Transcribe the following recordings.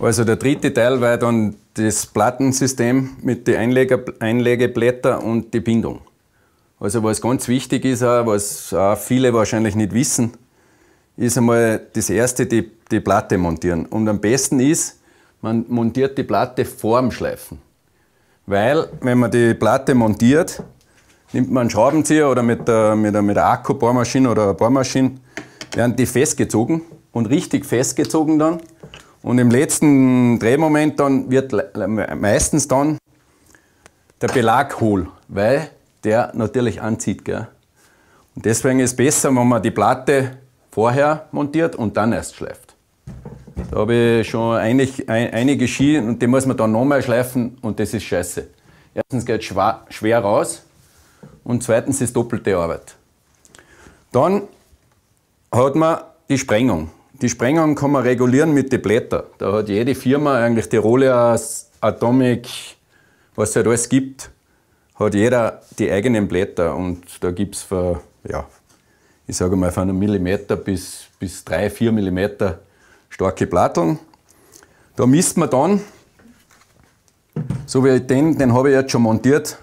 Also der dritte Teil war dann das Plattensystem mit den Einleger, Einlegeblätter und die Bindung. Also was ganz wichtig ist, auch, was auch viele wahrscheinlich nicht wissen, ist einmal das erste, die, die Platte montieren. Und am besten ist, man montiert die Platte vorm Schleifen. Weil, wenn man die Platte montiert, nimmt man einen Schraubenzieher oder mit der, mit der, mit der Akkubohrmaschine oder einer Bohrmaschine, werden die festgezogen und richtig festgezogen dann. Und im letzten Drehmoment dann wird meistens dann der Belag hohl, weil der natürlich anzieht. Gell? Und deswegen ist es besser, wenn man die Platte vorher montiert und dann erst schleift. Da habe ich schon einig, ein, einige Ski und die muss man dann nochmal schleifen und das ist scheiße. Erstens geht es schwer, raus und zweitens ist doppelte Arbeit. Dann hat man die Sprengung. Die Sprengung kann man regulieren mit den Blättern. Da hat jede Firma, eigentlich Tirolia, Atomic, was es halt alles gibt, hat jeder die eigenen Blätter. Und da gibt es für, ja, ich sage mal, von einem Millimeter bis, bis drei, vier Millimeter starke Platteln. Da misst man dann, so wie den, den habe ich jetzt schon montiert.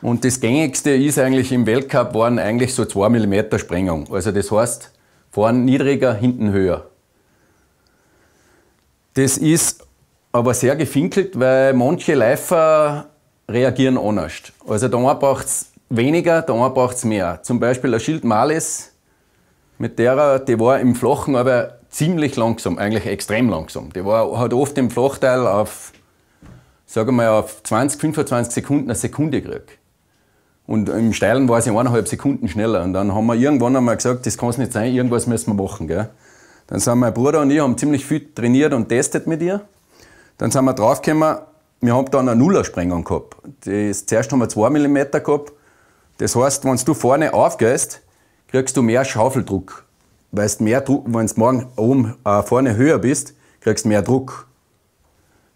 Und das gängigste ist eigentlich im Weltcup waren eigentlich so 2 mm Sprengung. Also das heißt, Vorn niedriger, hinten höher. Das ist aber sehr gefinkelt, weil manche Läufer reagieren anders. Also da einer braucht es weniger, da einer braucht es mehr. Zum Beispiel ein Schild Males, mit der, die war im Flachen aber ziemlich langsam, eigentlich extrem langsam. Die war, hat oft im Flachteil auf, sagen wir, mal, auf 20, 25 Sekunden eine Sekunde gekriegt. Und im Steilen war sie eineinhalb Sekunden schneller. Und dann haben wir irgendwann einmal gesagt, das kann es nicht sein, irgendwas müssen wir machen. Gell? Dann sind mein Bruder und ich haben ziemlich viel trainiert und testet mit ihr. Dann sind wir draufgekommen, wir haben dann eine Nullersprengung gehabt. Das, zuerst haben wir 2 mm gehabt. Das heißt, wenn du vorne aufgehst, kriegst du mehr Schaufeldruck. Weil du mehr Druck, wenn du morgen oben äh, vorne höher bist, kriegst du mehr Druck.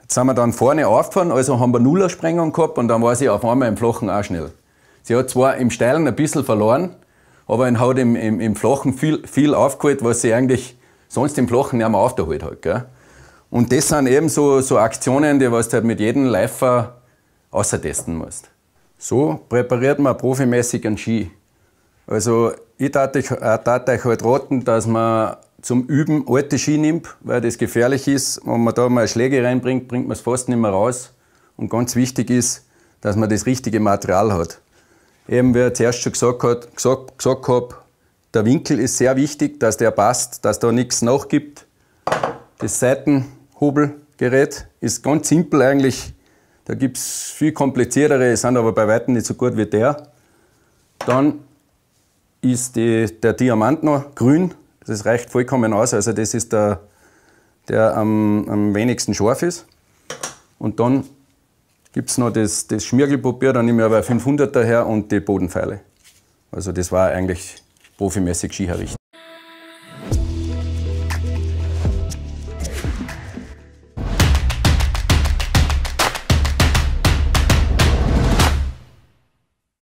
Jetzt sind wir dann vorne aufgefahren, also haben wir Nullersprengung gehabt und dann war sie auf einmal im Flachen auch schnell. Sie hat zwar im Steilen ein bisschen verloren, aber er hat im, im, im Flachen viel, viel aufgeholt, was sie eigentlich sonst im Flachen nicht mehr aufgeholt hat. Gell? Und das sind eben so, so Aktionen, die was du halt mit jedem Läufer außertesten musst. So präpariert man profimäßig einen Ski. Also ich tat euch, äh, euch halt raten, dass man zum Üben alte Ski nimmt, weil das gefährlich ist. Wenn man da mal Schläge reinbringt, bringt man es fast nicht mehr raus. Und ganz wichtig ist, dass man das richtige Material hat eben, wie ich zuerst schon gesagt, hat, gesagt, gesagt habe, der Winkel ist sehr wichtig, dass der passt, dass da nichts nachgibt. Das Seitenhobelgerät ist ganz simpel eigentlich. Da gibt es viel kompliziertere, sind aber bei weitem nicht so gut wie der. Dann ist die, der Diamant noch grün. Das reicht vollkommen aus. Also das ist der, der am, am wenigsten scharf ist. Und dann gibt es noch das, das Schmirgelpapier, dann nehme ich aber 500 daher und die Bodenpfeile. Also das war eigentlich profimäßig Skiherricht.